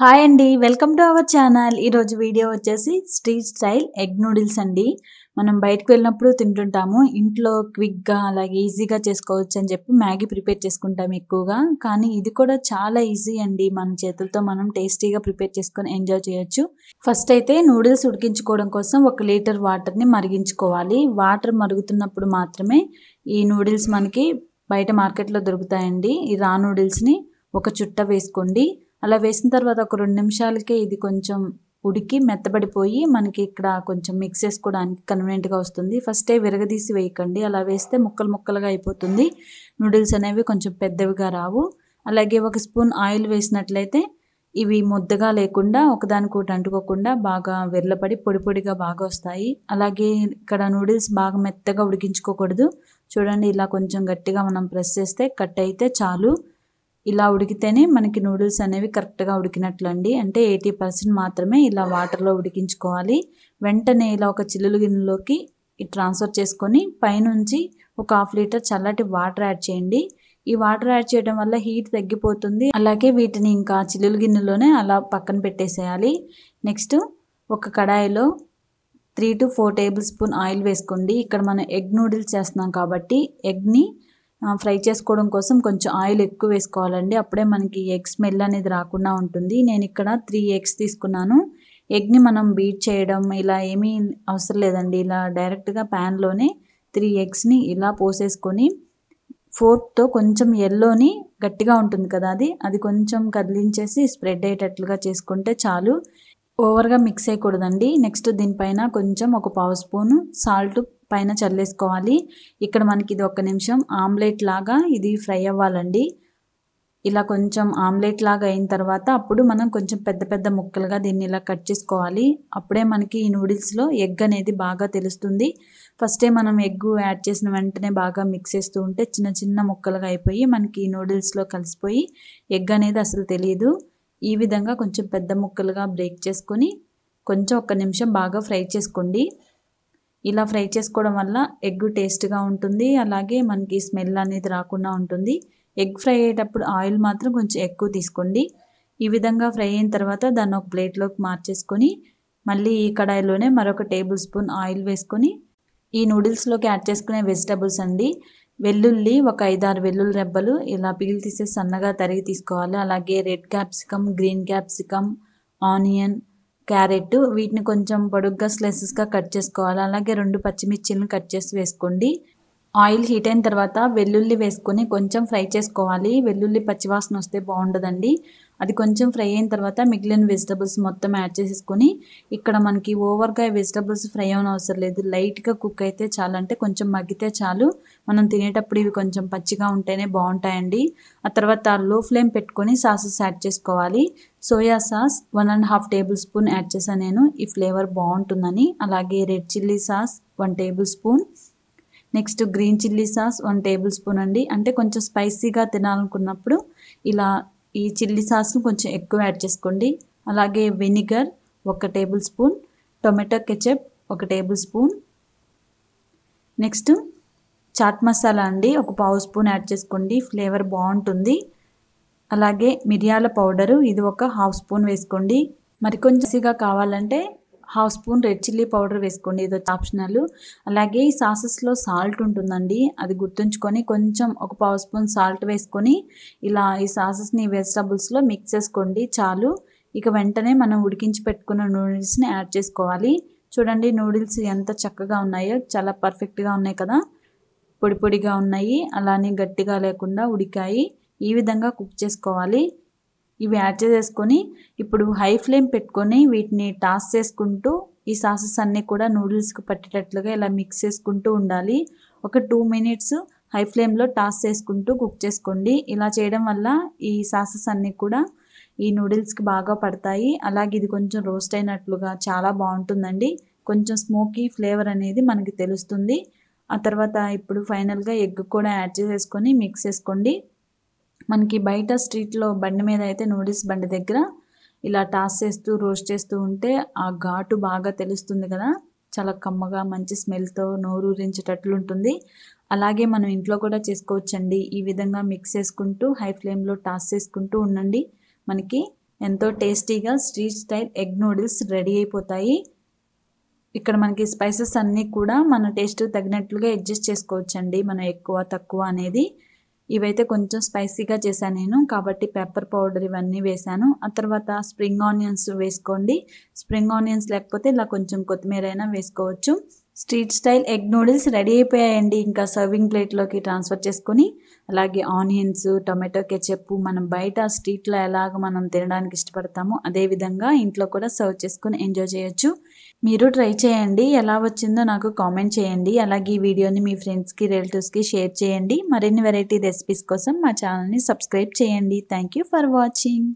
hi అండి welcome to our channel ఈరోజు video వచ్చేసి స్ట్రీట్ స్టైల్ ఎగ్ నూడిల్స్ అండి మనం బయటకు వెళ్ళినప్పుడు తింటుంటాము ఇంట్లో క్విక్గా అలాగే ఈజీగా చేసుకోవచ్చు అని చెప్పి మ్యాగీ ప్రిపేర్ చేసుకుంటాము ఎక్కువగా కానీ ఇది కూడా చాలా ఈజీ అండి మన చేతులతో మనం టేస్టీగా ప్రిపేర్ చేసుకొని ఎంజాయ్ చేయొచ్చు ఫస్ట్ అయితే నూడిల్స్ ఉడికించుకోవడం కోసం ఒక లీటర్ వాటర్ని మరిగించుకోవాలి వాటర్ మరుగుతున్నప్పుడు మాత్రమే ఈ నూడిల్స్ మనకి బయట మార్కెట్లో దొరుకుతాయండి ఈ రా నూడిల్స్ని ఒక చుట్ట వేసుకోండి అలా వేసిన తర్వాత ఒక రెండు నిమిషాలకే ఇది కొంచెం ఉడికి మెత్తబడిపోయి మనకి ఇక్కడ కొంచెం మిక్స్ చేసుకోవడానికి కన్వీనియంట్గా వస్తుంది ఫస్టే విరగదీసి వేయకండి అలా వేస్తే ముక్కలు ముక్కలుగా అయిపోతుంది నూడిల్స్ అనేవి కొంచెం పెద్దవిగా రావు అలాగే ఒక స్పూన్ ఆయిల్ వేసినట్లయితే ఇవి ముద్దగా లేకుండా ఒకదానికొకటి అంటుకోకుండా బాగా వెర్లపడి పొడి పొడిగా బాగా వస్తాయి అలాగే ఇక్కడ నూడిల్స్ బాగా మెత్తగా ఉడికించుకోకూడదు చూడండి ఇలా కొంచెం గట్టిగా మనం ప్రెస్ చేస్తే కట్ అయితే చాలు ఇలా ఉడికితేనే మనకి నూడిల్స్ అనేవి కరెక్ట్గా ఉడికినట్లు అండి అంటే ఎయిటీ పర్సెంట్ మాత్రమే ఇలా వాటర్లో ఉడికించుకోవాలి వెంటనే ఇలా ఒక చిల్లులు గిన్నెలోకి ట్రాన్స్ఫర్ చేసుకొని పైనుంచి ఒక హాఫ్ లీటర్ చల్లటి వాటర్ యాడ్ చేయండి ఈ వాటర్ యాడ్ చేయడం వల్ల హీట్ తగ్గిపోతుంది అలాగే వీటిని ఇంకా చిల్లులు గిన్నెలోనే అలా పక్కన పెట్టేసేయాలి నెక్స్ట్ ఒక కడాయిలో three to four tablespoon oil వేసుకోండి ఇక్కడ మనం ఎగ్ నూడిల్స్ చేస్తున్నాం కాబట్టి ఎగ్ని ఫ్రై చేసుకోవడం కోసం కొంచెం ఆయిల్ ఎక్కువ వేసుకోవాలండి అప్పుడే మనకి ఎగ్ స్మెల్ అనేది రాకుండా ఉంటుంది నేను ఇక్కడ త్రీ ఎగ్స్ తీసుకున్నాను ఎగ్ని మనం బీట్ చేయడం ఇలా ఏమీ అవసరం లేదండి ఇలా డైరెక్ట్గా ప్యాన్లోనే త్రీ ఎగ్స్ని ఇలా పోసేసుకొని ఫోర్త్తో కొంచెం ఎల్లోని గట్టిగా ఉంటుంది కదా అది అది కొంచెం కదిలించేసి స్ప్రెడ్ అయ్యేటట్లుగా చేసుకుంటే చాలు ఓవర్గా మిక్స్ అయ్యకూడదండి నెక్స్ట్ దీనిపైన కొంచెం ఒక పావు స్పూను సాల్ట్ పైన చల్లేసుకోవాలి ఇక్కడ మనకి ఇది ఒక నిమిషం ఆమ్లెట్ లాగా ఇది ఫ్రై అవ్వాలండి ఇలా కొంచెం ఆమ్లెట్ లాగా అయిన తర్వాత అప్పుడు మనం కొంచెం పెద్ద పెద్ద ముక్కలుగా దీన్ని ఇలా కట్ చేసుకోవాలి అప్పుడే మనకి ఈ నూడిల్స్లో ఎగ్ అనేది బాగా తెలుస్తుంది ఫస్టే మనం ఎగ్ యాడ్ చేసిన వెంటనే బాగా మిక్స్ చేస్తూ ఉంటే చిన్న చిన్న ముక్కలుగా అయిపోయి మనకి ఈ నూడిల్స్లో కలిసిపోయి ఎగ్ అనేది అసలు తెలియదు ఈ విధంగా కొంచెం పెద్ద ముక్కలుగా బ్రేక్ చేసుకొని కొంచెం ఒక నిమిషం బాగా ఫ్రై చేసుకోండి ఇలా ఫ్రై చేసుకోవడం వల్ల ఎగ్ టేస్ట్గా ఉంటుంది అలాగే మనకి స్మెల్ అనేది రాకుండా ఉంటుంది ఎగ్ ఫ్రై అయ్యేటప్పుడు ఆయిల్ మాత్రం కొంచెం ఎక్కువ తీసుకోండి ఈ విధంగా ఫ్రై అయిన తర్వాత దాన్ని ఒక ప్లేట్లోకి మార్చేసుకొని మళ్ళీ ఈ కడాయిలోనే మరొక టేబుల్ స్పూన్ ఆయిల్ వేసుకొని ఈ నూడిల్స్లోకి యాడ్ చేసుకునే వెజిటబుల్స్ అండి వెల్లుల్లి ఒక ఐదారు వెల్లుల్లి రెబ్బలు ఇలా పీల్ తీసే సన్నగా తరిగి తీసుకోవాలి అలాగే red capsicum green capsicum onion carrot వీటిని కొంచెం పొడుగ్గా స్లైసెస్గా కట్ చేసుకోవాలి అలాగే రెండు పచ్చిమిర్చిలను కట్ చేసి వేసుకోండి ఆయిల్ హీట్ అయిన తర్వాత వెల్లుల్లి వేసుకొని కొంచెం ఫ్రై చేసుకోవాలి వెల్లుల్లి పచ్చివాసన వస్తే బాగుండదండి అది కొంచెం ఫ్రై అయిన తర్వాత మిగిలిన వెజిటబుల్స్ మొత్తం యాడ్ చేసేసుకొని ఇక్కడ మనకి ఓవర్గా వెజిటబుల్స్ ఫ్రై అవన అవసరం లేదు లైట్గా కుక్ అయితే చాలు అంటే కొంచెం మగ్గితే చాలు మనం తినేటప్పుడు ఇవి కొంచెం పచ్చిగా ఉంటేనే బాగుంటాయండి ఆ తర్వాత లో ఫ్లేమ్ పెట్టుకొని సాసెస్ యాడ్ చేసుకోవాలి soya sauce one and half table spoon add చేశాను నేను ఈ ఫ్లేవర్ బాగుంటుందని అలాగే red chilli sauce one table spoon next green chilli sauce one table spoon అండి అంటే కొంచెం స్పైసీగా తినాలనుకున్నప్పుడు ఇలా ఈ చిల్లీ సాస్ను కొంచెం ఎక్కువ యాడ్ చేసుకోండి అలాగే వెనిగర్ ఒక టేబుల్ స్పూన్ టొమాటో కెచప్ ఒక table spoon next chaat masala అండి ఒక పావు స్పూన్ యాడ్ చేసుకోండి ఫ్లేవర్ బాగుంటుంది అలాగే మిరియాల పౌడరు ఇది ఒక హాఫ్ స్పూన్ వేసుకోండి మరి కొంచెం కావాలంటే half spoon red chilli powder వేసుకోండి ఇది ఆప్షనల్ అలాగే ఈ సాసెస్లో సాల్ట్ ఉంటుందండి అది గుర్తుంచుకొని కొంచెం ఒక పావు స్పూన్ సాల్ట్ వేసుకొని ఇలా ఈ సాసెస్ని వెజిటబుల్స్లో మిక్స్ చేసుకోండి చాలు ఇక వెంటనే మనం ఉడికించి పెట్టుకున్న నూడిల్స్ని యాడ్ చేసుకోవాలి చూడండి నూడిల్స్ ఎంత చక్కగా ఉన్నాయో చాలా పర్ఫెక్ట్గా ఉన్నాయి కదా పొడి పొడిగా ఉన్నాయి అలానే గట్టిగా లేకుండా ఉడికాయి ఈ విధంగా కుక్ చేసుకోవాలి ఇవి యాడ్ చేసేసుకొని ఇప్పుడు హై ఫ్లేమ్ పెట్టుకొని వీటిని టాస్ చేసుకుంటూ ఈ సాసెస్ అన్నీ కూడా నూడిల్స్కి పట్టేటట్లుగా ఇలా మిక్స్ చేసుకుంటూ ఉండాలి ఒక టూ మినిట్స్ హై ఫ్లేమ్లో టాస్ చేసుకుంటూ కుక్ చేసుకోండి ఇలా చేయడం వల్ల ఈ సాసెస్ అన్నీ కూడా ఈ నూడిల్స్కి బాగా పడతాయి అలాగే ఇది కొంచెం రోస్ట్ అయినట్లుగా చాలా బాగుంటుందండి కొంచెం స్మోకీ ఫ్లేవర్ అనేది మనకి తెలుస్తుంది ఆ తర్వాత ఇప్పుడు ఫైనల్గా ఎగ్ కూడా యాడ్ చేసేసుకొని మిక్స్ చేసుకోండి మనకి బయట స్ట్రీట్లో బండి మీద అయితే నూడిల్స్ బండి దగ్గర ఇలా టాస్ చేస్తూ రోస్ట్ చేస్తూ ఉంటే ఆ ఘాటు బాగా తెలుస్తుంది కదా చాలా కమ్మగా మంచి స్మెల్తో నోరూరించేటట్లు ఉంటుంది అలాగే మనం ఇంట్లో కూడా చేసుకోవచ్చండి ఈ విధంగా మిక్స్ చేసుకుంటూ హై ఫ్లేమ్లో టాస్ చేసుకుంటూ ఉండండి మనకి ఎంతో టేస్టీగా street style egg noodles ready అయిపోతాయి ఇక్కడ మనకి స్పైసెస్ అన్నీ కూడా మన టేస్ట్ తగినట్లుగా అడ్జస్ట్ చేసుకోవచ్చండి మనం ఎక్కువ తక్కువ అనేది ఇవైతే కొంచెం స్పైసీగా చేశాను నేను కాబట్టి పెప్పర్ పౌడర్ ఇవన్నీ వేశాను ఆ తర్వాత స్ప్రింగ్ ఆనియన్స్ వేసుకోండి స్ప్రింగ్ ఆనియన్స్ లేకపోతే ఇలా కొంచెం కొత్తిమీర అయినా వేసుకోవచ్చు street style egg noodles ready అయిపోయాయండి ఇంకా సర్వింగ్ ప్లేట్లోకి ట్రాన్స్ఫర్ చేసుకొని అలాగే ఆనియన్స్ టొమాటో కెచప్ మనం బయట స్ట్రీట్లో ఎలాగ మనం తినడానికి ఇష్టపడతామో అదేవిధంగా ఇంట్లో కూడా సర్వ్ చేసుకొని ఎంజాయ్ చేయొచ్చు మీరు ట్రై చేయండి ఎలా వచ్చిందో నాకు కామెంట్ చేయండి అలాగే ఈ వీడియోని మీ ఫ్రెండ్స్కి రిలేటివ్స్కి షేర్ చేయండి మరిన్ని వెరైటీ రెసిపీస్ కోసం మా ఛానల్ని సబ్స్క్రైబ్ చేయండి థ్యాంక్ ఫర్ వాచింగ్